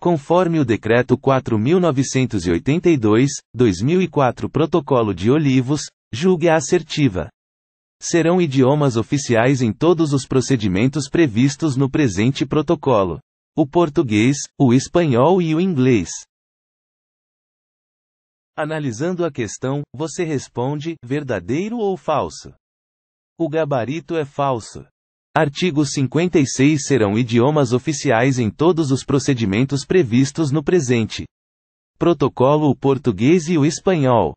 conforme o Decreto 4982, 2004 Protocolo de Olivos, julgue a assertiva. Serão idiomas oficiais em todos os procedimentos previstos no presente protocolo: o português, o espanhol e o inglês. Analisando a questão, você responde: verdadeiro ou falso? O gabarito é falso. Artigo 56 serão idiomas oficiais em todos os procedimentos previstos no presente protocolo o português e o espanhol.